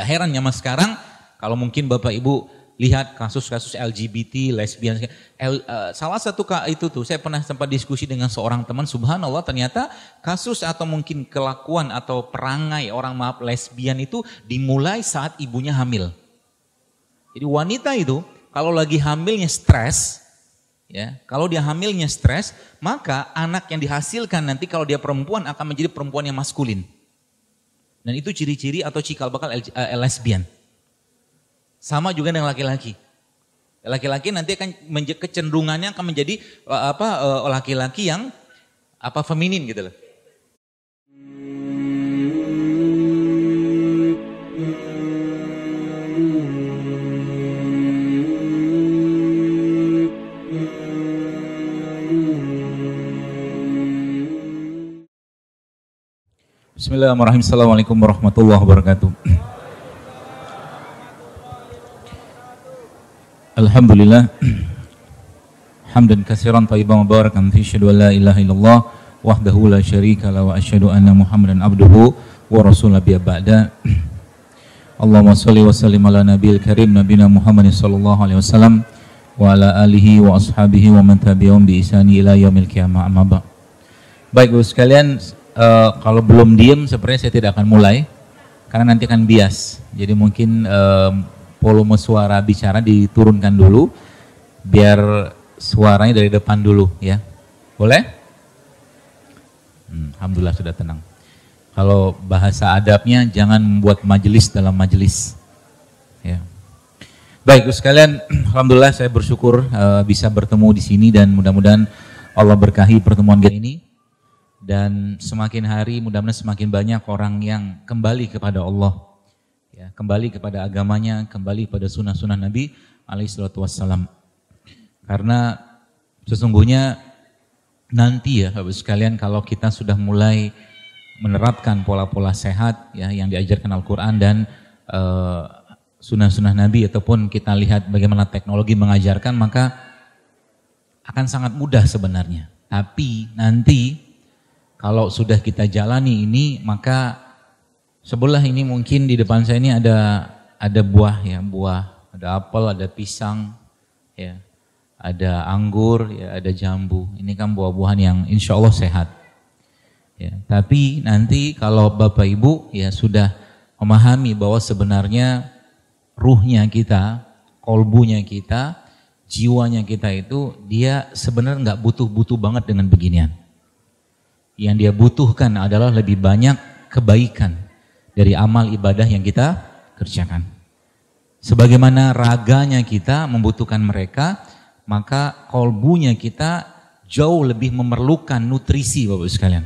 Tidak heran ya mas sekarang kalau mungkin Bapak Ibu lihat kasus-kasus LGBT, lesbian, L, uh, salah satu itu tuh saya pernah sempat diskusi dengan seorang teman, subhanallah ternyata kasus atau mungkin kelakuan atau perangai orang maaf lesbian itu dimulai saat ibunya hamil. Jadi wanita itu kalau lagi hamilnya stres, ya kalau dia hamilnya stres, maka anak yang dihasilkan nanti kalau dia perempuan akan menjadi perempuan yang maskulin. Dan itu ciri-ciri atau cikal bakal eh, lesbian. Sama juga dengan laki-laki. Laki-laki nanti akan kecenderungannya akan menjadi eh, apa eh, laki-laki yang apa feminin gitu loh. Bismillahirrahmanirrahim. Assalamualaikum warahmatullahi wabarakatuh. Alhamdulillah. Hamdan kasiran taibah mubarakan fi syadu la ilaha illallah wahdahu la syarika la wa asyhadu anna Muhammadan abduhu wa rasulahu biya ba'da. Allahumma salli wa sallim ala nabiyil karim nabina Muhammad sallallahu alaihi wasallam wa ala alihi wa ashabihi wa man bi isani ila yaumil qiyamah amma ba. Baik Bapak sekalian, uh, kalau belum diem sebenarnya saya tidak akan mulai karena nanti akan bias. Jadi mungkin um, volume suara bicara diturunkan dulu biar suaranya dari depan dulu ya. Boleh? Hmm, Alhamdulillah sudah tenang. Kalau bahasa adabnya jangan membuat majelis dalam majelis. Ya. Baik, Kalian. alhamdulillah saya bersyukur uh, bisa bertemu di sini dan mudah-mudahan Allah berkahi pertemuan kali ini dan semakin hari mudah-mudahan semakin banyak orang yang kembali kepada Allah ya kembali kepada agamanya kembali pada sunnah-sunnah Nabi alaihissalatu wassalam karena sesungguhnya nanti ya Bapak sekalian kalau kita sudah mulai menerapkan pola-pola sehat ya yang diajarkan Al-Qur'an dan eh, sunnah-sunnah Nabi ataupun kita lihat bagaimana teknologi mengajarkan maka akan sangat mudah sebenarnya tapi nanti kalau sudah kita jalani ini maka sebelah ini mungkin di depan saya ini ada ada buah ya, buah, ada apel, ada pisang ya. Ada anggur, ya, ada jambu. Ini kan buah-buahan yang insya Allah sehat. Ya, tapi nanti kalau Bapak Ibu ya sudah memahami bahwa sebenarnya ruhnya kita, kolbunya kita, jiwanya kita itu dia sebenarnya nggak butuh-butuh banget dengan beginian. Yang dia butuhkan adalah lebih banyak kebaikan dari amal ibadah yang kita kerjakan. Sebagaimana raganya kita membutuhkan mereka, maka kolbunya kita jauh lebih memerlukan nutrisi Bapak sekalian.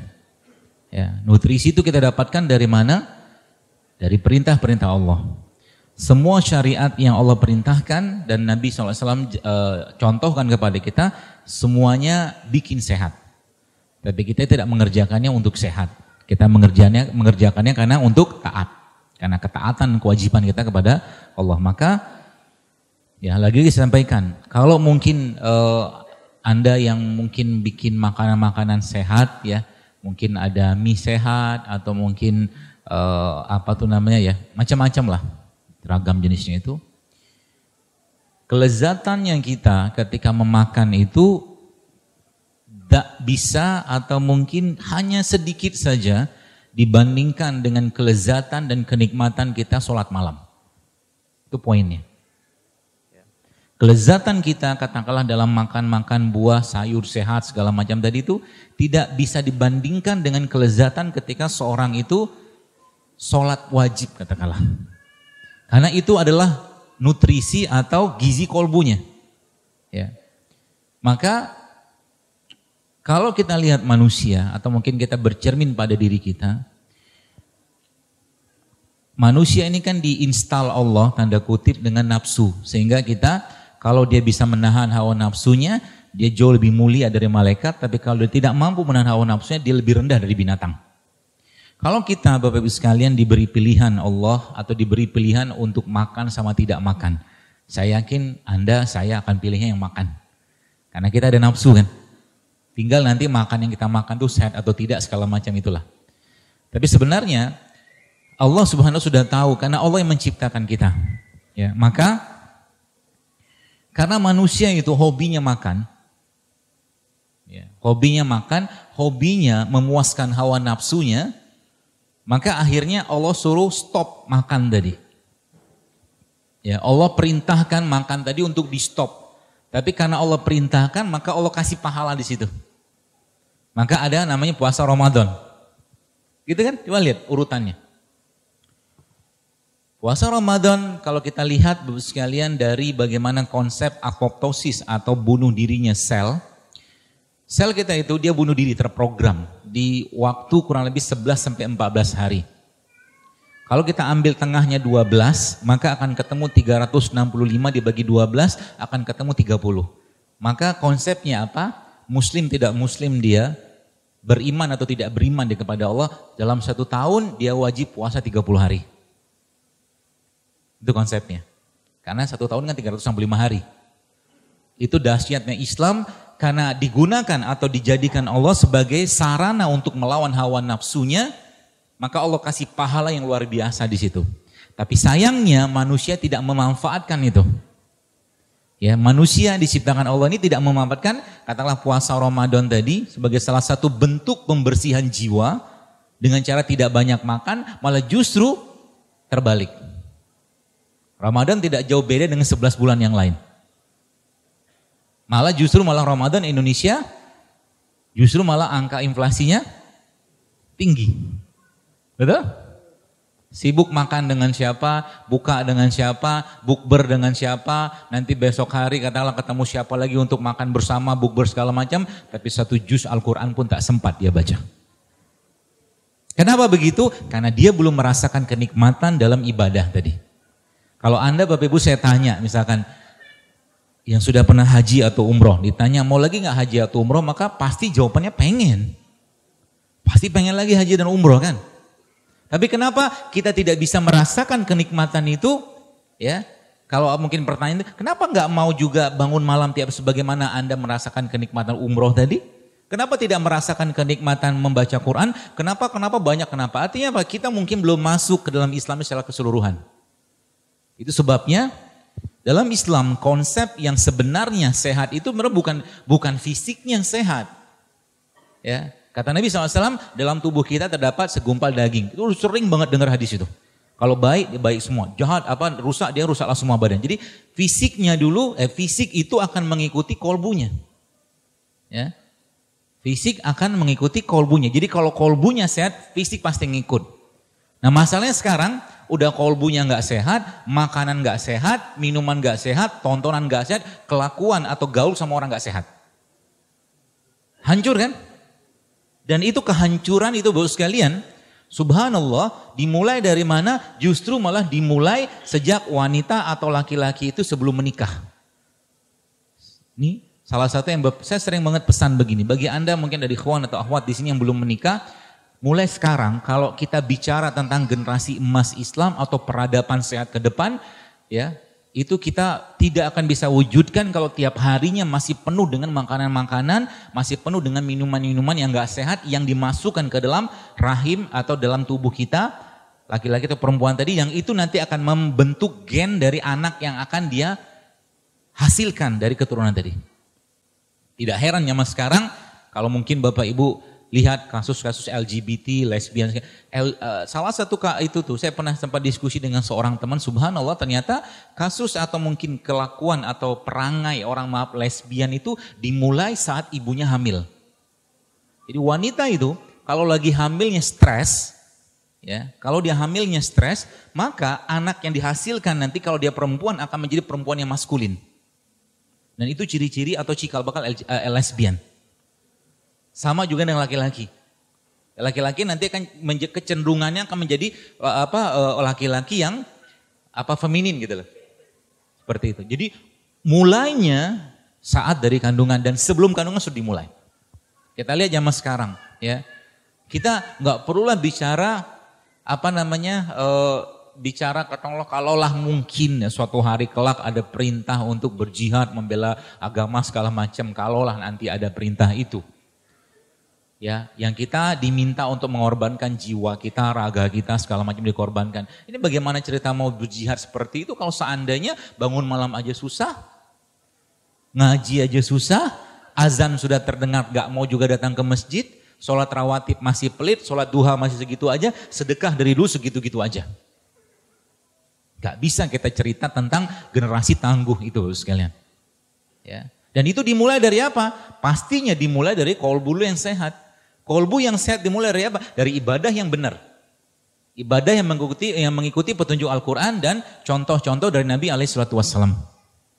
Ya, nutrisi itu kita dapatkan dari mana? Dari perintah-perintah Allah. Semua syariat yang Allah perintahkan dan Nabi SAW e, eh, contohkan kepada kita, semuanya bikin sehat tapi kita tidak mengerjakannya untuk sehat. Kita mengerjakannya, mengerjakannya karena untuk taat. Karena ketaatan kewajiban kita kepada Allah. Maka ya lagi disampaikan, kalau mungkin eh, Anda yang mungkin bikin makanan-makanan sehat ya, mungkin ada mie sehat atau mungkin eh, apa tuh namanya ya, macam-macam lah ragam jenisnya itu. Kelezatan yang kita ketika memakan itu tidak bisa atau mungkin hanya sedikit saja dibandingkan dengan kelezatan dan kenikmatan kita sholat malam. Itu poinnya. Kelezatan kita katakanlah dalam makan-makan buah, sayur, sehat, segala macam tadi itu tidak bisa dibandingkan dengan kelezatan ketika seorang itu sholat wajib katakanlah. Karena itu adalah nutrisi atau gizi kolbunya. Ya. Maka kalau kita lihat manusia atau mungkin kita bercermin pada diri kita, manusia ini kan diinstal Allah tanda kutip dengan nafsu sehingga kita kalau dia bisa menahan hawa nafsunya dia jauh lebih mulia dari malaikat tapi kalau dia tidak mampu menahan hawa nafsunya dia lebih rendah dari binatang kalau kita Bapak Ibu sekalian diberi pilihan Allah atau diberi pilihan untuk makan sama tidak makan saya yakin Anda saya akan pilihnya yang makan karena kita ada nafsu kan Tinggal nanti makan yang kita makan tuh sehat atau tidak segala macam itulah. Tapi sebenarnya Allah Subhanahu sudah tahu karena Allah yang menciptakan kita. Ya, maka karena manusia itu hobinya makan, ya, hobinya makan, hobinya memuaskan hawa nafsunya, maka akhirnya Allah suruh stop makan tadi. Ya, Allah perintahkan makan tadi untuk di stop. Tapi karena Allah perintahkan, maka Allah kasih pahala di situ. Maka ada namanya puasa Ramadan. Gitu kan? Coba lihat urutannya. Puasa Ramadan kalau kita lihat Bapak sekalian dari bagaimana konsep apoptosis atau bunuh dirinya sel. Sel kita itu dia bunuh diri terprogram di waktu kurang lebih 11 sampai 14 hari. Kalau kita ambil tengahnya 12, maka akan ketemu 365 dibagi 12, akan ketemu 30. Maka konsepnya apa? Muslim tidak muslim dia, beriman atau tidak beriman dia kepada Allah, dalam satu tahun dia wajib puasa 30 hari. Itu konsepnya. Karena satu tahun kan 365 hari. Itu dahsyatnya Islam karena digunakan atau dijadikan Allah sebagai sarana untuk melawan hawa nafsunya, maka Allah kasih pahala yang luar biasa di situ. Tapi sayangnya manusia tidak memanfaatkan itu. Ya, manusia diciptakan Allah ini tidak memanfaatkan katakanlah puasa Ramadan tadi sebagai salah satu bentuk pembersihan jiwa dengan cara tidak banyak makan, malah justru terbalik. Ramadan tidak jauh beda dengan 11 bulan yang lain. Malah justru malah Ramadan Indonesia justru malah angka inflasinya tinggi. Betul? Sibuk makan dengan siapa, buka dengan siapa, bukber dengan siapa, nanti besok hari katakanlah ketemu siapa lagi untuk makan bersama, bukber segala macam, tapi satu jus Al-Quran pun tak sempat dia baca. Kenapa begitu? Karena dia belum merasakan kenikmatan dalam ibadah tadi. Kalau Anda Bapak Ibu saya tanya misalkan, yang sudah pernah haji atau umroh ditanya mau lagi nggak haji atau umroh maka pasti jawabannya pengen pasti pengen lagi haji dan umroh kan tapi kenapa kita tidak bisa merasakan kenikmatan itu? Ya, kalau mungkin pertanyaan itu, kenapa nggak mau juga bangun malam tiap sebagaimana Anda merasakan kenikmatan umroh tadi? Kenapa tidak merasakan kenikmatan membaca Quran? Kenapa? Kenapa banyak? Kenapa? Artinya apa? Kita mungkin belum masuk ke dalam Islam secara keseluruhan. Itu sebabnya dalam Islam konsep yang sebenarnya sehat itu bukan bukan fisiknya sehat. Ya. Kata Nabi SAW, dalam tubuh kita terdapat segumpal daging. Itu sering banget dengar hadis itu. Kalau baik, dia baik semua. Jahat, apa rusak, dia rusaklah semua badan. Jadi fisiknya dulu, eh, fisik itu akan mengikuti kolbunya. Ya. Fisik akan mengikuti kolbunya. Jadi kalau kolbunya sehat, fisik pasti ngikut. Nah masalahnya sekarang, udah kolbunya nggak sehat, makanan nggak sehat, minuman nggak sehat, tontonan nggak sehat, kelakuan atau gaul sama orang nggak sehat. Hancur kan? Dan itu kehancuran itu bapak sekalian, subhanallah dimulai dari mana? Justru malah dimulai sejak wanita atau laki-laki itu sebelum menikah. Ini salah satu yang saya sering banget pesan begini, bagi Anda mungkin dari khuan atau ahwat di sini yang belum menikah, mulai sekarang kalau kita bicara tentang generasi emas Islam atau peradaban sehat ke depan, ya itu kita tidak akan bisa wujudkan kalau tiap harinya masih penuh dengan makanan-makanan, masih penuh dengan minuman-minuman yang gak sehat yang dimasukkan ke dalam rahim atau dalam tubuh kita, laki-laki atau perempuan tadi yang itu nanti akan membentuk gen dari anak yang akan dia hasilkan dari keturunan tadi. Tidak heran ya mas sekarang kalau mungkin Bapak Ibu lihat kasus-kasus LGBT, lesbian. L, uh, salah satu itu tuh saya pernah sempat diskusi dengan seorang teman, subhanallah ternyata kasus atau mungkin kelakuan atau perangai orang maaf lesbian itu dimulai saat ibunya hamil. Jadi wanita itu kalau lagi hamilnya stres, ya, kalau dia hamilnya stres, maka anak yang dihasilkan nanti kalau dia perempuan akan menjadi perempuan yang maskulin. Dan itu ciri-ciri atau cikal bakal eh, lesbian. Sama juga dengan laki-laki. Laki-laki nanti akan kecenderungannya akan menjadi e, apa e, laki-laki yang apa feminin gitu loh. Seperti itu. Jadi mulainya saat dari kandungan dan sebelum kandungan sudah dimulai. Kita lihat zaman sekarang ya. Kita nggak perlulah bicara apa namanya e, bicara katakanlah kalaulah mungkin ya, suatu hari kelak ada perintah untuk berjihad membela agama segala macam kalaulah nanti ada perintah itu ya yang kita diminta untuk mengorbankan jiwa kita, raga kita, segala macam dikorbankan. Ini bagaimana cerita mau berjihad seperti itu kalau seandainya bangun malam aja susah, ngaji aja susah, azan sudah terdengar gak mau juga datang ke masjid, sholat rawatib masih pelit, sholat duha masih segitu aja, sedekah dari dulu segitu-gitu aja. Gak bisa kita cerita tentang generasi tangguh itu sekalian. Ya. Dan itu dimulai dari apa? Pastinya dimulai dari kolbulu yang sehat. Kolbu yang sehat dimulai dari apa? Dari ibadah yang benar. Ibadah yang mengikuti yang mengikuti petunjuk Al-Quran dan contoh-contoh dari Nabi Alaihissalam.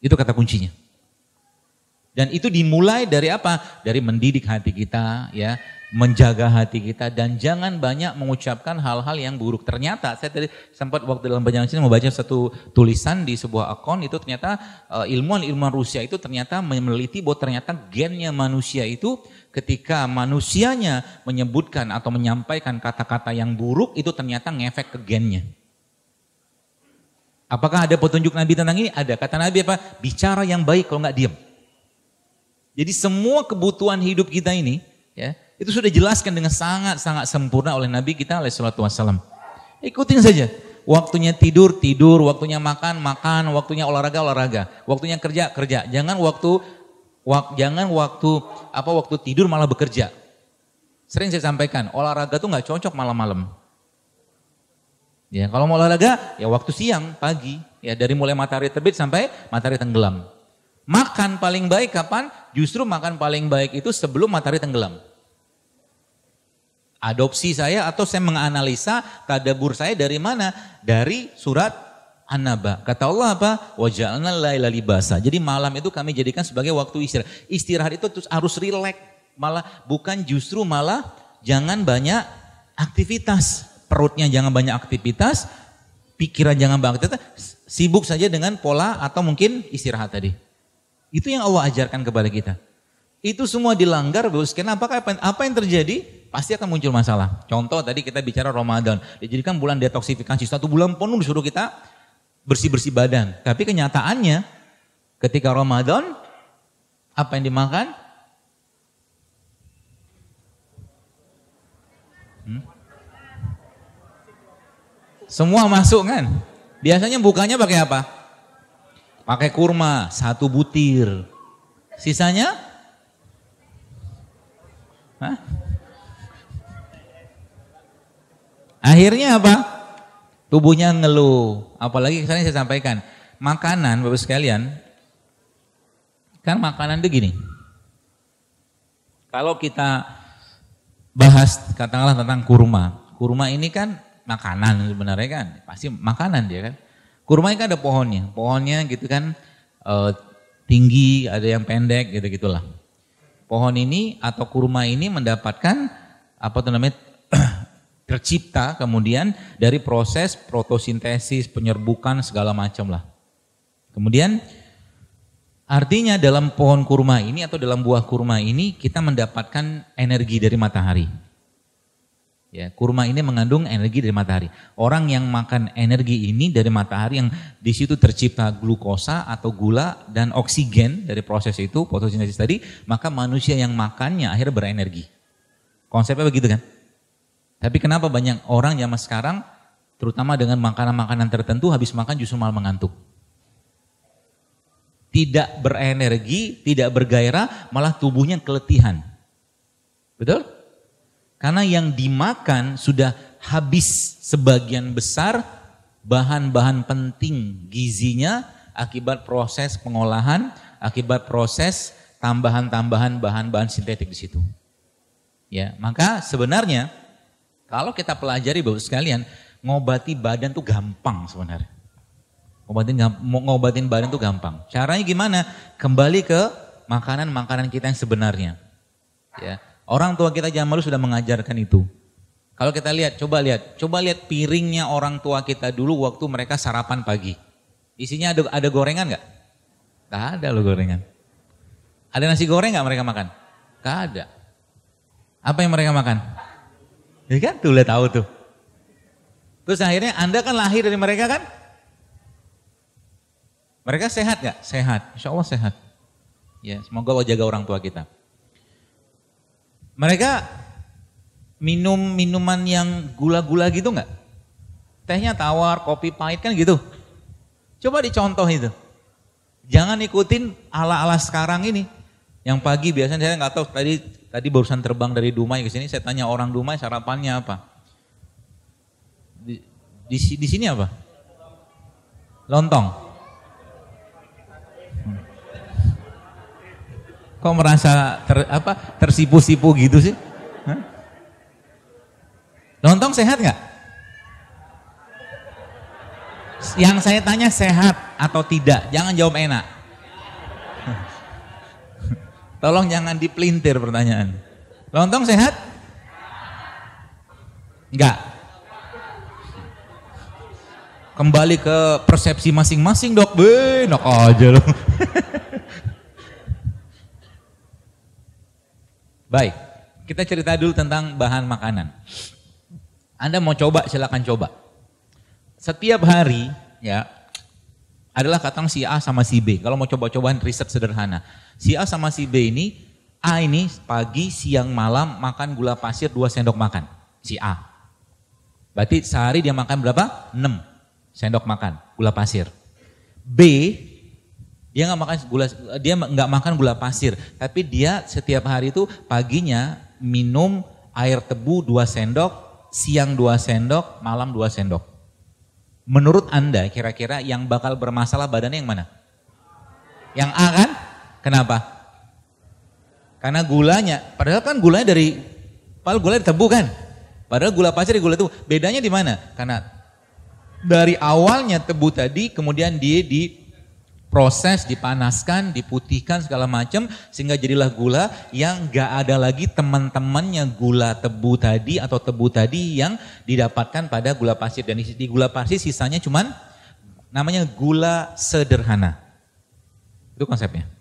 Itu kata kuncinya. Dan itu dimulai dari apa? Dari mendidik hati kita ya, menjaga hati kita dan jangan banyak mengucapkan hal-hal yang buruk. Ternyata saya tadi sempat waktu dalam perjalanan sini membaca satu tulisan di sebuah akun itu ternyata eh, ilmuwan-ilmuwan Rusia itu ternyata meneliti bahwa ternyata gennya manusia itu ketika manusianya menyebutkan atau menyampaikan kata-kata yang buruk itu ternyata ngefek ke gennya. Apakah ada petunjuk Nabi tentang ini? Ada. Kata Nabi apa? Bicara yang baik kalau nggak diam. Jadi semua kebutuhan hidup kita ini ya itu sudah dijelaskan dengan sangat-sangat sempurna oleh Nabi kita alaihi salatu wassalam. Ikutin saja. Waktunya tidur, tidur. Waktunya makan, makan. Waktunya olahraga, olahraga. Waktunya kerja, kerja. Jangan waktu wak, jangan waktu apa waktu tidur malah bekerja. Sering saya sampaikan, olahraga tuh nggak cocok malam-malam. Ya, kalau mau olahraga ya waktu siang, pagi, ya dari mulai matahari terbit sampai matahari tenggelam. Makan paling baik kapan? Justru makan paling baik itu sebelum matahari tenggelam adopsi saya atau saya menganalisa tadabur saya dari mana? Dari surat an Kata Allah apa? Wajalna laila libasa. Jadi malam itu kami jadikan sebagai waktu istirahat. Istirahat itu terus harus rileks. Malah bukan justru malah jangan banyak aktivitas. Perutnya jangan banyak aktivitas, pikiran jangan banyak aktivitas. Sibuk saja dengan pola atau mungkin istirahat tadi. Itu yang Allah ajarkan kepada kita. Itu semua dilanggar, Bos. Kenapa? apa yang terjadi? pasti akan muncul masalah. Contoh tadi kita bicara Ramadan, dijadikan bulan detoksifikasi, satu bulan penuh disuruh kita bersih-bersih badan. Tapi kenyataannya ketika Ramadan, apa yang dimakan? Hmm? Semua masuk kan? Biasanya bukanya pakai apa? Pakai kurma, satu butir. Sisanya? Hah? Akhirnya apa? Tubuhnya ngeluh. Apalagi kesannya saya sampaikan, makanan Bapak sekalian, kan makanan itu gini. Kalau kita bahas katakanlah tentang kurma. Kurma ini kan makanan sebenarnya kan, pasti makanan dia kan. Kurma ini kan ada pohonnya, pohonnya gitu kan e, tinggi, ada yang pendek gitu-gitulah. Pohon ini atau kurma ini mendapatkan apa tuh namanya tercipta kemudian dari proses protosintesis, penyerbukan segala macam lah. Kemudian artinya dalam pohon kurma ini atau dalam buah kurma ini kita mendapatkan energi dari matahari. Ya, kurma ini mengandung energi dari matahari. Orang yang makan energi ini dari matahari yang di situ tercipta glukosa atau gula dan oksigen dari proses itu fotosintesis tadi, maka manusia yang makannya akhirnya berenergi. Konsepnya begitu kan? Tapi kenapa banyak orang zaman sekarang, terutama dengan makanan-makanan tertentu, habis makan justru malah mengantuk. Tidak berenergi, tidak bergairah, malah tubuhnya keletihan. Betul? Karena yang dimakan sudah habis sebagian besar bahan-bahan penting gizinya akibat proses pengolahan, akibat proses tambahan-tambahan bahan-bahan sintetik di situ. Ya, maka sebenarnya kalau kita pelajari Bapak sekalian, ngobati badan tuh gampang sebenarnya. Ngobatin, ngobatin badan tuh gampang. Caranya gimana? Kembali ke makanan-makanan kita yang sebenarnya. Ya, orang tua kita zaman dulu sudah mengajarkan itu. Kalau kita lihat, coba lihat, coba lihat piringnya orang tua kita dulu waktu mereka sarapan pagi. Isinya ada ada gorengan nggak? Tidak ada loh gorengan. Ada nasi goreng nggak mereka makan? Tidak ada. Apa yang mereka makan? Ya kan tuh udah tahu tuh. Terus akhirnya Anda kan lahir dari mereka kan? Mereka sehat gak? Sehat, insya Allah sehat. Ya, semoga Allah jaga orang tua kita. Mereka minum minuman yang gula-gula gitu nggak? Tehnya tawar, kopi pahit kan gitu. Coba dicontoh itu. Jangan ikutin ala-ala sekarang ini. Yang pagi biasanya saya nggak tahu tadi Tadi barusan terbang dari Dumai ke sini, saya tanya orang Dumai sarapannya apa? Di, di, di sini apa? Lontong. Hmm. Kok merasa ter, apa tersipu-sipu gitu sih? Hah? Lontong sehat nggak? Yang saya tanya sehat atau tidak, jangan jawab enak. Tolong jangan dipelintir pertanyaan. Lontong sehat? Enggak. Kembali ke persepsi masing-masing dok. enak aja loh. Baik, kita cerita dulu tentang bahan makanan. Anda mau coba silakan coba. Setiap hari ya adalah katang si A sama si B. Kalau mau coba-cobaan riset sederhana. Si A sama si B ini, A ini pagi, siang, malam makan gula pasir 2 sendok makan. Si A. Berarti sehari dia makan berapa? 6 sendok makan gula pasir. B dia nggak makan gula dia nggak makan gula pasir, tapi dia setiap hari itu paginya minum air tebu 2 sendok, siang 2 sendok, malam 2 sendok. Menurut Anda kira-kira yang bakal bermasalah badannya yang mana? Yang A kan? Kenapa? Karena gulanya, padahal kan gulanya dari, padahal gula dari tebu kan. Padahal gula pasir di gula itu Bedanya di mana? Karena dari awalnya tebu tadi, kemudian dia diproses, dipanaskan, diputihkan segala macam, sehingga jadilah gula yang gak ada lagi teman-temannya gula tebu tadi atau tebu tadi yang didapatkan pada gula pasir. Dan di gula pasir sisanya cuman namanya gula sederhana. Itu konsepnya.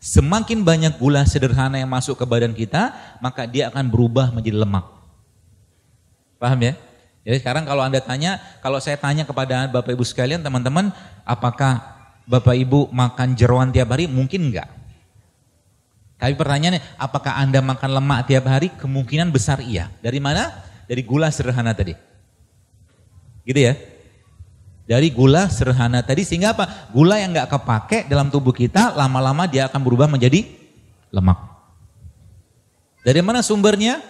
Semakin banyak gula sederhana yang masuk ke badan kita, maka dia akan berubah menjadi lemak. Paham ya? Jadi sekarang kalau Anda tanya, kalau saya tanya kepada Bapak Ibu sekalian, teman-teman, apakah Bapak Ibu makan jeruan tiap hari? Mungkin enggak. Tapi pertanyaannya, apakah Anda makan lemak tiap hari? Kemungkinan besar iya. Dari mana? Dari gula sederhana tadi. Gitu ya? dari gula sederhana tadi sehingga apa? Gula yang nggak kepake dalam tubuh kita lama-lama dia akan berubah menjadi lemak. Dari mana sumbernya?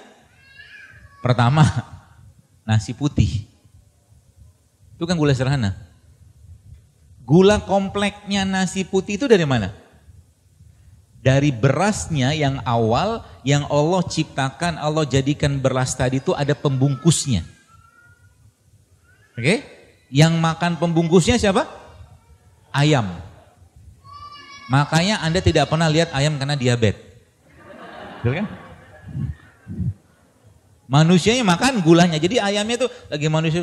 Pertama, nasi putih. Itu kan gula sederhana. Gula kompleknya nasi putih itu dari mana? Dari berasnya yang awal yang Allah ciptakan, Allah jadikan beras tadi itu ada pembungkusnya. Oke? Okay? Yang makan pembungkusnya siapa? Ayam. Makanya Anda tidak pernah lihat ayam karena diabetes. Betul kan? Manusianya makan gulanya. Jadi ayamnya itu, lagi manusia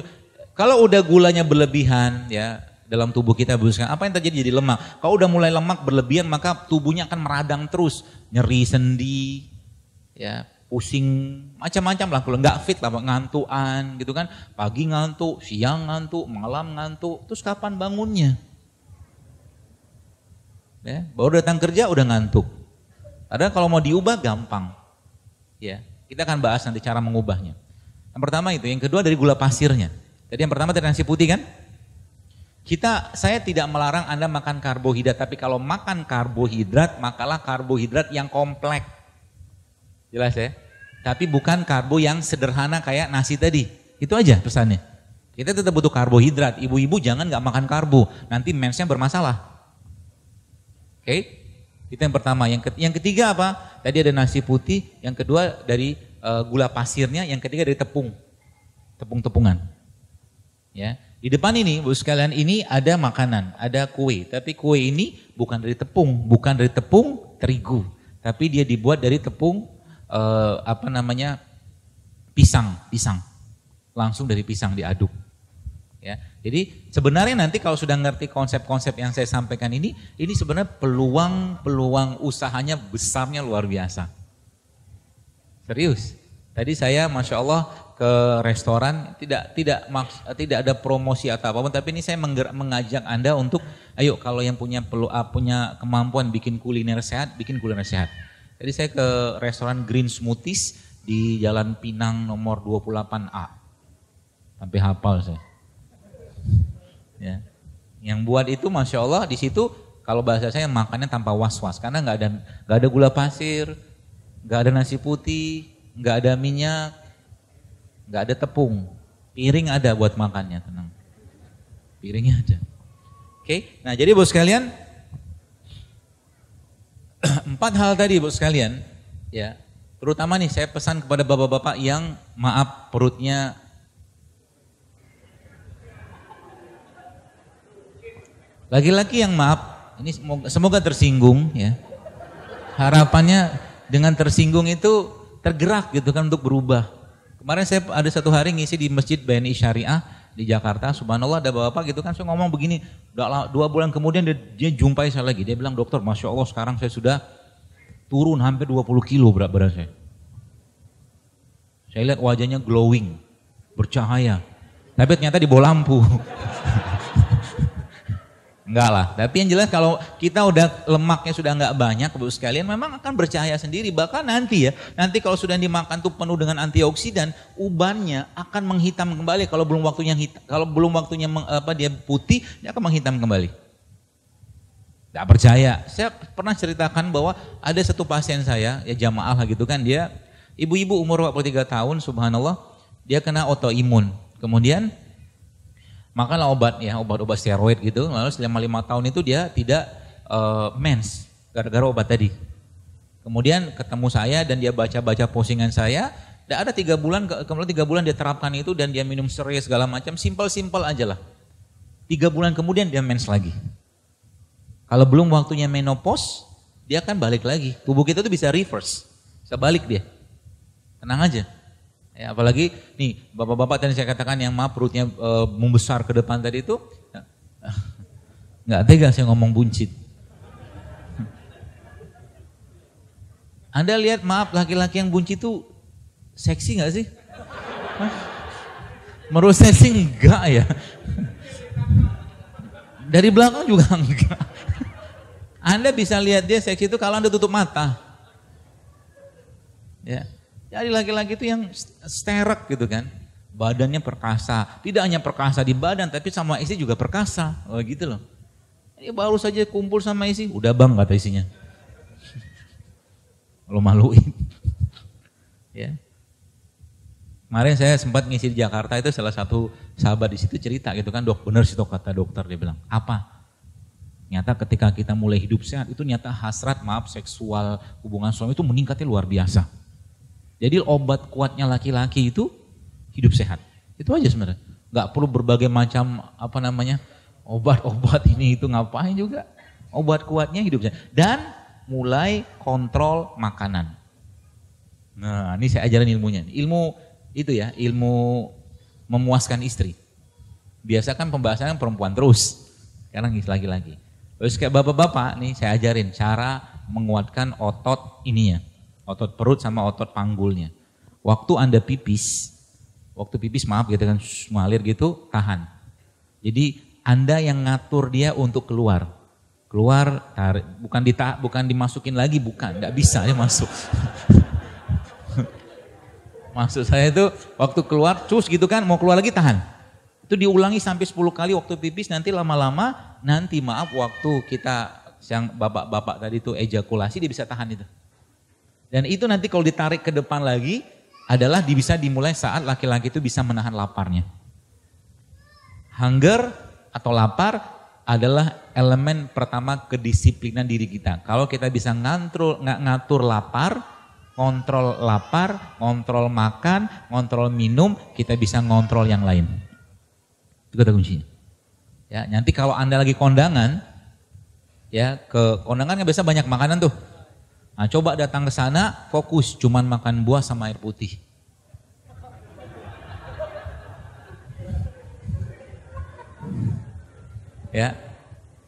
kalau udah gulanya berlebihan ya dalam tubuh kita berusaha, apa yang terjadi jadi lemak kalau udah mulai lemak berlebihan maka tubuhnya akan meradang terus nyeri sendi ya pusing, macam-macam lah. Kalau nggak fit lah, ngantuan gitu kan. Pagi ngantuk, siang ngantuk, malam ngantuk. Terus kapan bangunnya? Ya, baru datang kerja udah ngantuk. Padahal kalau mau diubah gampang. Ya, kita akan bahas nanti cara mengubahnya. Yang pertama itu, yang kedua dari gula pasirnya. Jadi yang pertama dari nasi putih kan? Kita, saya tidak melarang Anda makan karbohidrat, tapi kalau makan karbohidrat, makalah karbohidrat yang kompleks. Jelas ya? Tapi bukan karbo yang sederhana kayak nasi tadi. Itu aja pesannya. Kita tetap butuh karbohidrat. Ibu-ibu jangan nggak makan karbo. Nanti mensnya bermasalah. Oke? Okay? Itu yang pertama. Yang, yang ketiga apa? Tadi ada nasi putih. Yang kedua dari uh, gula pasirnya. Yang ketiga dari tepung. Tepung-tepungan. Ya. Di depan ini, Bu sekalian, ini ada makanan, ada kue. Tapi kue ini bukan dari tepung, bukan dari tepung terigu, tapi dia dibuat dari tepung uh, apa namanya pisang, pisang. Langsung dari pisang diaduk. Ya. Jadi sebenarnya nanti kalau sudah ngerti konsep-konsep yang saya sampaikan ini, ini sebenarnya peluang-peluang usahanya besarnya luar biasa. Serius. Tadi saya Masya Allah ke restoran tidak tidak maks, tidak ada promosi atau apapun tapi ini saya mengajak Anda untuk ayo kalau yang punya perlu punya kemampuan bikin kuliner sehat bikin kuliner sehat jadi saya ke restoran Green Smoothies di Jalan Pinang nomor 28A. Sampai hafal saya. Ya. Yang buat itu Masya Allah di situ kalau bahasa saya makannya tanpa was-was karena nggak ada nggak ada gula pasir, nggak ada nasi putih, nggak ada minyak, nggak ada tepung, piring ada buat makannya tenang, piringnya aja Oke, nah jadi bos kalian empat hal tadi Ibu sekalian, ya. Terutama nih saya pesan kepada bapak-bapak yang maaf perutnya Laki-laki yang maaf, ini semoga, semoga tersinggung ya. Harapannya dengan tersinggung itu tergerak gitu kan untuk berubah. Kemarin saya ada satu hari ngisi di masjid BNI Syariah di Jakarta, subhanallah ada bapak gitu kan, saya ngomong begini, dua bulan kemudian dia jumpai saya lagi, dia bilang dokter, masya Allah sekarang saya sudah Turun hampir 20 kilo berat badan saya. Saya lihat wajahnya glowing, bercahaya. Tapi ternyata di bawah lampu. Enggak lah, tapi yang jelas kalau kita udah lemaknya sudah enggak banyak, Bapak sekalian memang akan bercahaya sendiri. Bahkan nanti ya, nanti kalau sudah dimakan tuh penuh dengan antioksidan, ubannya akan menghitam kembali kalau belum waktunya hitam, kalau belum waktunya apa dia putih, dia akan menghitam kembali. Tidak percaya. Saya pernah ceritakan bahwa ada satu pasien saya, ya jamaah gitu kan, dia ibu-ibu umur 43 tahun, subhanallah, dia kena autoimun. Kemudian makanlah obat ya, obat-obat steroid gitu, lalu selama lima tahun itu dia tidak uh, mens gara-gara obat tadi. Kemudian ketemu saya dan dia baca-baca postingan saya, dan ada tiga bulan, kemudian tiga bulan dia terapkan itu dan dia minum serai segala macam, simpel-simpel aja lah. Tiga bulan kemudian dia mens lagi. Kalau belum waktunya menopause, dia akan balik lagi. Tubuh kita tuh bisa reverse, bisa balik dia. Tenang aja. Ya, apalagi nih bapak-bapak tadi saya katakan yang maaf perutnya e, membesar ke depan tadi itu, nggak tega saya ngomong buncit. Anda lihat maaf laki-laki yang buncit itu seksi nggak sih? Menurut saya sih enggak ya. Dari belakang juga enggak. Anda bisa lihat dia seksi itu kalau Anda tutup mata. Ya. Jadi laki-laki itu yang sterek gitu kan. Badannya perkasa. Tidak hanya perkasa di badan tapi sama istri juga perkasa. Oh gitu loh. Ini baru saja kumpul sama isi. Udah bang kata isinya. Lo maluin. ya. Kemarin saya sempat ngisi di Jakarta itu salah satu sahabat di situ cerita gitu kan dok bener sih dok kata dokter dia bilang apa Nyata ketika kita mulai hidup sehat itu nyata hasrat maaf seksual hubungan suami itu meningkatnya luar biasa. Jadi obat kuatnya laki-laki itu hidup sehat. Itu aja sebenarnya. Gak perlu berbagai macam apa namanya obat-obat ini itu ngapain juga. Obat kuatnya hidup sehat. Dan mulai kontrol makanan. Nah ini saya ajarin ilmunya. Ilmu itu ya ilmu memuaskan istri. Biasa kan pembahasannya perempuan terus. Sekarang lagi-lagi Terus kayak bapak-bapak nih saya ajarin cara menguatkan otot ininya, otot perut sama otot panggulnya. Waktu Anda pipis, waktu pipis maaf gitu kan mengalir gitu, tahan. Jadi Anda yang ngatur dia untuk keluar. Keluar tarik, bukan dita, bukan dimasukin lagi, bukan, nggak bisa dia masuk. Maksud saya itu waktu keluar cus gitu kan, mau keluar lagi tahan itu diulangi sampai 10 kali waktu pipis nanti lama-lama nanti maaf waktu kita yang bapak-bapak tadi itu ejakulasi dia bisa tahan itu. Dan itu nanti kalau ditarik ke depan lagi adalah bisa dimulai saat laki-laki itu bisa menahan laparnya. Hunger atau lapar adalah elemen pertama kedisiplinan diri kita. Kalau kita bisa ngantrol ngatur lapar, kontrol lapar, kontrol makan, kontrol minum, kita bisa ngontrol yang lain. Itu ada kuncinya. Ya, nanti kalau Anda lagi kondangan, ya ke kondangan kan biasa banyak makanan tuh. Nah, coba datang ke sana fokus cuman makan buah sama air putih. Ya.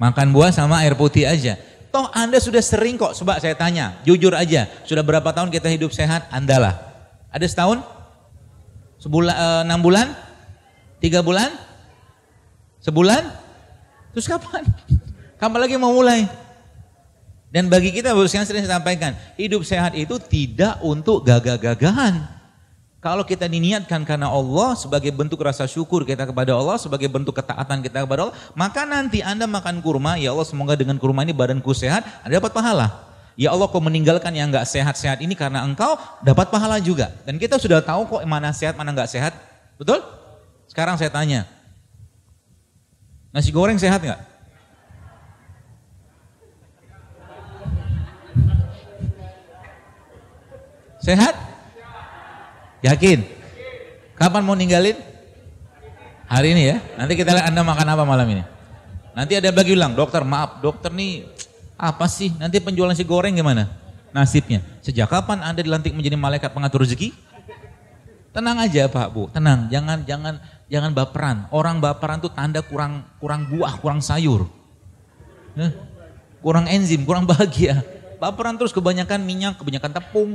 Makan buah sama air putih aja. Toh Anda sudah sering kok, Sebab saya tanya, jujur aja, sudah berapa tahun kita hidup sehat? Andalah. Ada setahun? Sebulan, eh, enam bulan? Tiga bulan? Sebulan? Terus kapan? Kapan lagi mau mulai? Dan bagi kita Bapak sekalian sering saya sampaikan, hidup sehat itu tidak untuk gagah-gagahan. Kalau kita diniatkan karena Allah sebagai bentuk rasa syukur kita kepada Allah, sebagai bentuk ketaatan kita kepada Allah, maka nanti Anda makan kurma, ya Allah semoga dengan kurma ini badanku sehat, Anda dapat pahala. Ya Allah kau meninggalkan yang gak sehat-sehat ini karena engkau dapat pahala juga. Dan kita sudah tahu kok mana sehat, mana gak sehat. Betul? Sekarang saya tanya, Nasi goreng sehat nggak? Sehat? Yakin? Kapan mau ninggalin? Hari ini ya. Nanti kita lihat Anda makan apa malam ini. Nanti ada bagi ulang, dokter maaf, dokter nih apa sih? Nanti penjualan si goreng gimana? Nasibnya. Sejak kapan Anda dilantik menjadi malaikat pengatur rezeki? Tenang aja Pak Bu, tenang. Jangan jangan Jangan baperan. Orang baperan tuh tanda kurang kurang buah, kurang sayur. Kurang enzim, kurang bahagia. Baperan terus kebanyakan minyak, kebanyakan tepung.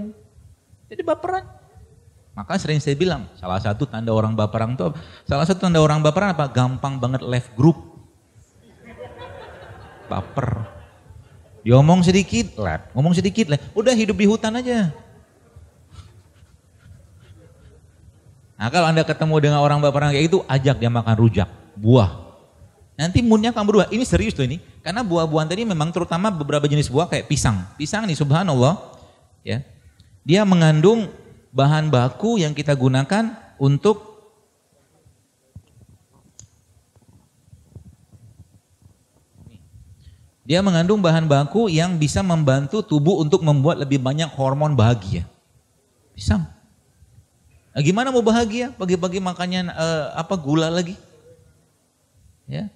Jadi baperan. Maka sering saya bilang, salah satu tanda orang baperan tuh, salah satu tanda orang baperan apa? Gampang banget left group. Baper. Diomong sedikit, left. Ngomong sedikit, left. Udah hidup di hutan aja. Nah kalau Anda ketemu dengan orang baperan kayak itu, ajak dia makan rujak, buah. Nanti moodnya akan berubah. Ini serius tuh ini. Karena buah-buahan tadi memang terutama beberapa jenis buah kayak pisang. Pisang nih subhanallah. ya Dia mengandung bahan baku yang kita gunakan untuk Dia mengandung bahan baku yang bisa membantu tubuh untuk membuat lebih banyak hormon bahagia. Pisang. Nah, gimana mau bahagia? Pagi-pagi makannya eh, apa gula lagi? Ya.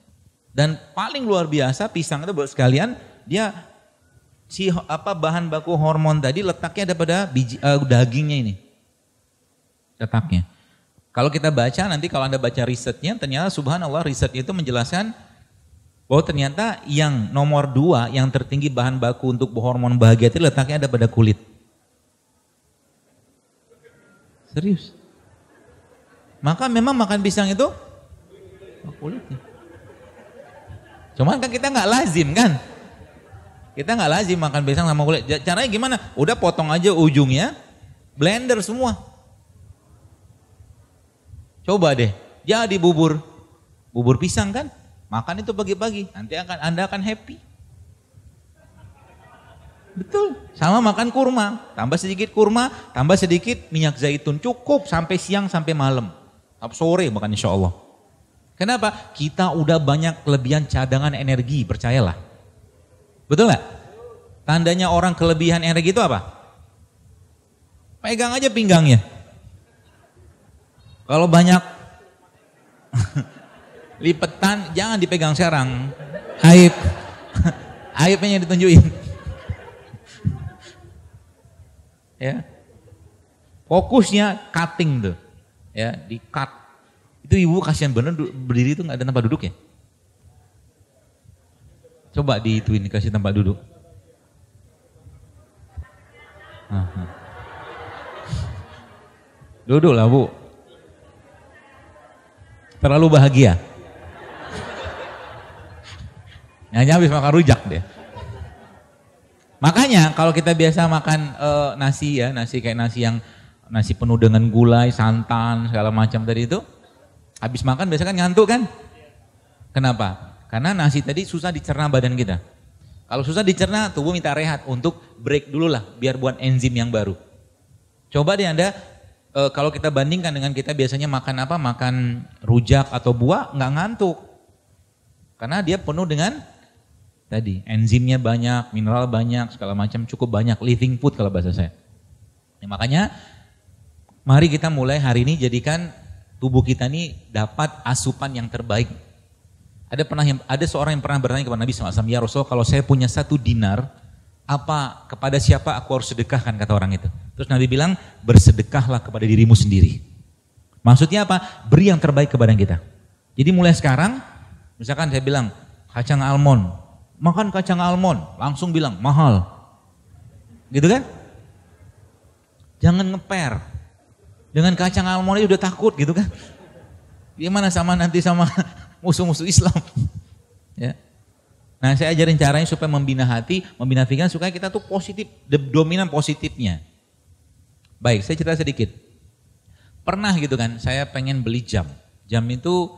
Dan paling luar biasa pisang itu buat sekalian dia si apa bahan baku hormon tadi letaknya ada pada biji, uh, dagingnya ini letaknya. Kalau kita baca nanti kalau anda baca risetnya ternyata subhanallah riset itu menjelaskan bahwa ternyata yang nomor dua yang tertinggi bahan baku untuk hormon bahagia itu letaknya ada pada kulit. Serius. Maka memang makan pisang itu kulitnya. Cuman kan kita nggak lazim kan? Kita nggak lazim makan pisang sama kulit. Caranya gimana? Udah potong aja ujungnya, blender semua. Coba deh, jadi bubur. Bubur pisang kan? Makan itu pagi-pagi, nanti akan Anda akan happy. Betul. Sama makan kurma, tambah sedikit kurma, tambah sedikit minyak zaitun cukup sampai siang sampai malam. Sampai sore makan insya Allah. Kenapa? Kita udah banyak kelebihan cadangan energi, percayalah. Betul nggak? Tandanya orang kelebihan energi itu apa? Pegang aja pinggangnya. Kalau banyak lipetan, jangan dipegang serang. Aib. Aibnya yang ditunjukin. ya fokusnya cutting tuh ya di cut itu ibu kasihan bener berdiri itu nggak ada tempat duduk ya coba di twin dikasih tempat duduk Aha. duduk lah bu terlalu bahagia nyanyi habis makan rujak deh Makanya kalau kita biasa makan uh, nasi ya, nasi kayak nasi yang nasi penuh dengan gulai, santan, segala macam tadi itu, habis makan biasanya kan ngantuk kan? Kenapa? Karena nasi tadi susah dicerna badan kita. Kalau susah dicerna, tubuh minta rehat untuk break dulu lah, biar buat enzim yang baru. Coba deh Anda, e, kalau kita bandingkan dengan kita biasanya makan apa, makan rujak atau buah, nggak ngantuk. Karena dia penuh dengan tadi enzimnya banyak, mineral banyak, segala macam cukup banyak living food kalau bahasa saya. Ya, makanya mari kita mulai hari ini jadikan tubuh kita ini dapat asupan yang terbaik. Ada pernah yang, ada seorang yang pernah bertanya kepada Nabi SAW, ya Rasul kalau saya punya satu dinar, apa kepada siapa aku harus sedekahkan kata orang itu. Terus Nabi bilang bersedekahlah kepada dirimu sendiri. Maksudnya apa? Beri yang terbaik kepada kita. Jadi mulai sekarang, misalkan saya bilang kacang almond, makan kacang almond, langsung bilang mahal. Gitu kan? Jangan ngeper. Dengan kacang almond aja udah takut gitu kan. Gimana sama nanti sama musuh-musuh Islam. ya. Nah saya ajarin caranya supaya membina hati, membina pikiran supaya kita tuh positif, dominan positifnya. Baik, saya cerita sedikit. Pernah gitu kan, saya pengen beli jam. Jam itu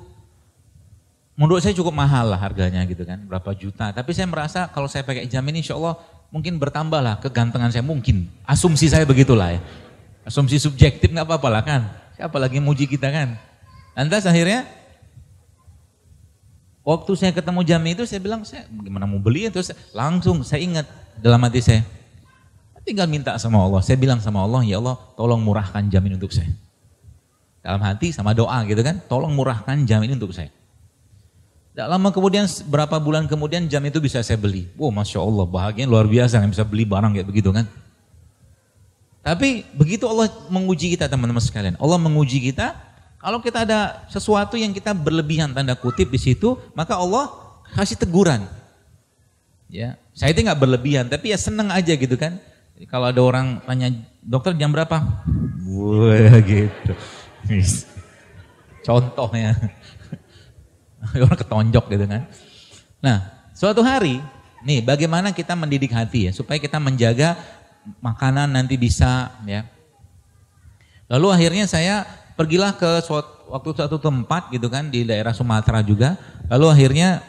menurut saya cukup mahal lah harganya gitu kan, berapa juta. Tapi saya merasa kalau saya pakai jam ini insya Allah mungkin bertambah lah kegantengan saya mungkin. Asumsi saya begitulah ya. Asumsi subjektif nggak apa-apa lah kan. Siapa lagi muji kita kan. Lantas akhirnya waktu saya ketemu jam itu saya bilang saya gimana mau beli terus langsung saya ingat dalam hati saya tinggal minta sama Allah. Saya bilang sama Allah, ya Allah tolong murahkan jam ini untuk saya. Dalam hati sama doa gitu kan, tolong murahkan jam ini untuk saya. Tidak lama kemudian, berapa bulan kemudian jam itu bisa saya beli. Wow, Masya Allah, bahagian luar biasa yang bisa beli barang kayak begitu kan. Tapi begitu Allah menguji kita teman-teman sekalian. Allah menguji kita, kalau kita ada sesuatu yang kita berlebihan tanda kutip di situ, maka Allah kasih teguran. Ya, saya itu nggak berlebihan, tapi ya seneng aja gitu kan. Jadi kalau ada orang tanya dokter jam berapa, wah gitu. Contohnya, Orang ketonjok gitu kan. Nah, suatu hari, nih bagaimana kita mendidik hati ya, supaya kita menjaga makanan nanti bisa ya. Lalu akhirnya saya pergilah ke suatu, waktu suatu tempat gitu kan di daerah Sumatera juga. Lalu akhirnya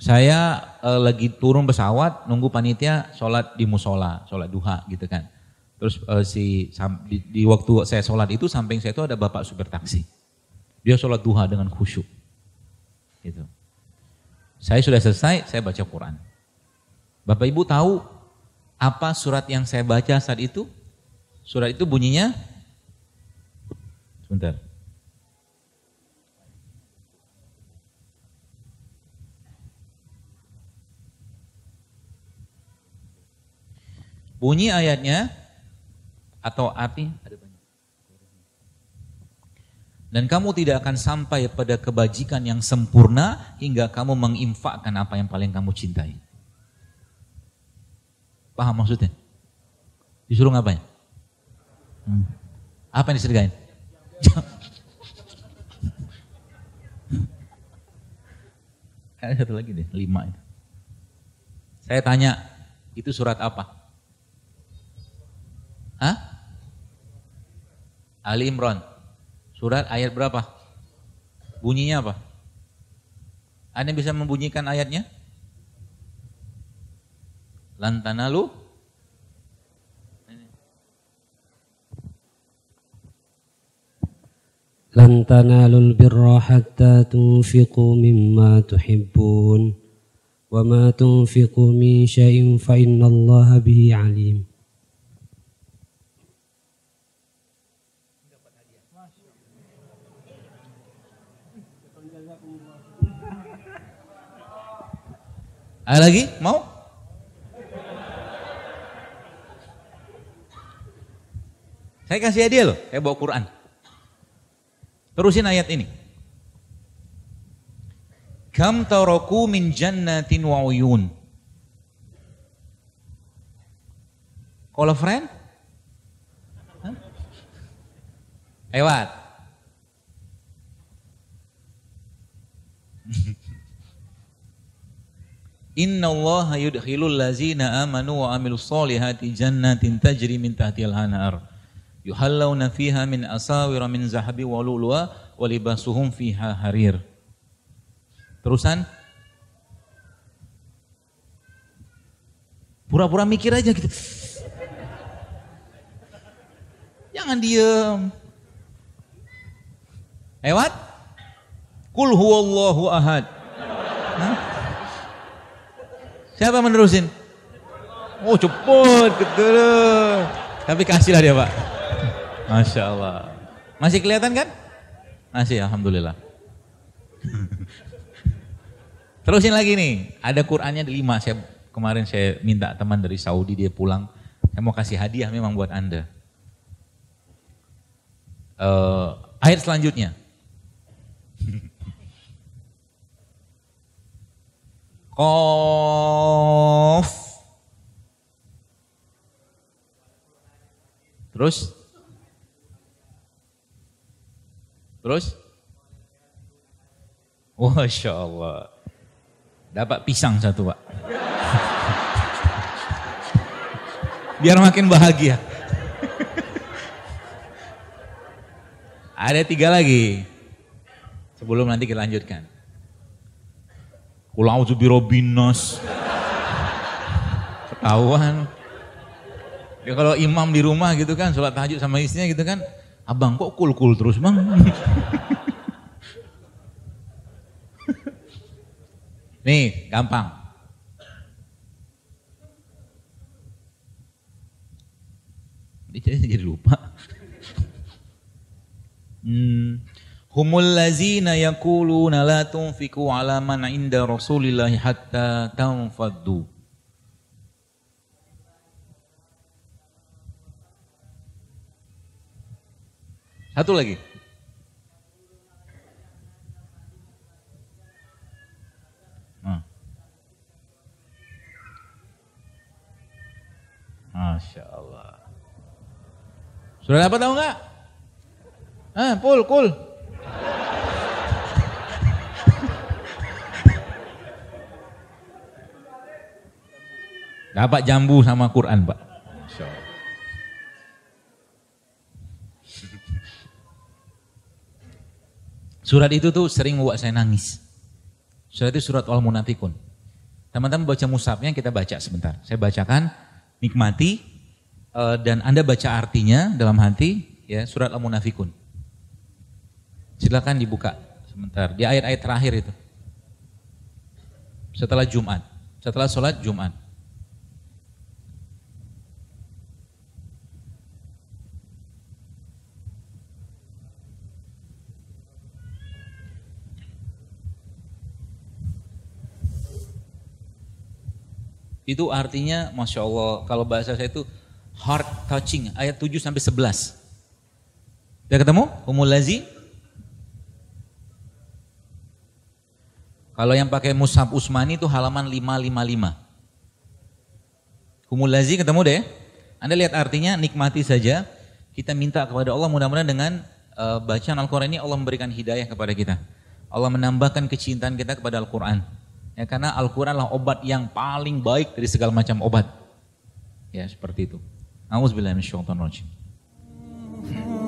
saya e, lagi turun pesawat nunggu panitia sholat di musola, sholat duha gitu kan. Terus e, si di, di waktu saya sholat itu samping saya itu ada bapak supir taksi. Dia sholat duha dengan khusyuk. Gitu. Saya sudah selesai, saya baca Quran. Bapak Ibu tahu apa surat yang saya baca saat itu? Surat itu bunyinya? Sebentar. Bunyi ayatnya atau arti dan kamu tidak akan sampai pada kebajikan yang sempurna hingga kamu menginfakkan apa yang paling kamu cintai. Paham maksudnya? Disuruh ngapain? Hmm. Apa yang disergain? Ada satu lagi deh, lima itu. Saya tanya, itu surat apa? Hah? Ali Imran. Surat ayat berapa? Bunyinya apa? Anda bisa membunyikan ayatnya? Lantana lu? لن تنالوا البر حتى تنفقوا مما تحبون وما تنفقوا من شيء فإن الله bihi alim. Ada lagi? Mau? Saya kasih hadiah loh, saya bawa Quran. Terusin ayat ini. Kam taraku min jannatin wa uyun. Call a friend? Huh? Lewat. Inna Allah yudkhilul lazina amanu wa amilu salihati jannatin tajri min tahtihal hanar. Yuhallawna fiha min asawira min zahabi walulwa walibasuhum fiha harir. Terusan? Pura-pura mikir aja gitu. Jangan diem. Lewat? Kul huwallahu ahad. Siapa menerusin? Oh cepet, betul. Tapi kasihlah dia pak. Masya Allah. Masih kelihatan kan? Masih, Alhamdulillah. Terusin lagi nih, ada Qurannya di lima. Saya, kemarin saya minta teman dari Saudi dia pulang. Saya mau kasih hadiah memang buat anda. Uh, ayat selanjutnya. Kof, Terus? Terus? Masya Allah. Dapat pisang satu pak. Biar makin bahagia. Ada tiga lagi. Sebelum nanti kita lanjutkan. Kula binas. Ketahuan. Ya kalau imam di rumah gitu kan, sholat tahajud sama istrinya gitu kan, abang kok kul-kul terus bang? Nih, gampang. Ini Jadi lupa. hmm. Humul lazina yakuluna la tunfiku ala man inda rasulillah hatta tanfaddu. Satu lagi. Nah. Masya Allah. Sudah dapat tahu nggak? Ah, pul, kul. Cool. Dapat jambu sama Quran, Pak. Surat itu tuh sering membuat saya nangis. Surat itu surat Al-Munafikun. Teman-teman baca musabnya, kita baca sebentar. Saya bacakan, nikmati, eh, dan Anda baca artinya dalam hati, ya surat Al-Munafikun. Silakan dibuka sebentar. Di ayat-ayat terakhir itu. Setelah Jumat. Setelah sholat Jumat. Itu artinya Masya Allah kalau bahasa saya itu heart touching ayat 7 sampai 11. Sudah ketemu? Umul lazi? Kalau yang pakai Musab Usmani itu halaman 555. Humul lazi ketemu deh. Anda lihat artinya nikmati saja. Kita minta kepada Allah mudah-mudahan dengan uh, bacaan Al-Qur'an ini Allah memberikan hidayah kepada kita. Allah menambahkan kecintaan kita kepada Al-Qur'an. Ya karena Al-Qur'an adalah obat yang paling baik dari segala macam obat. Ya, seperti itu. Alhamdulillah minasyaitonir rajim.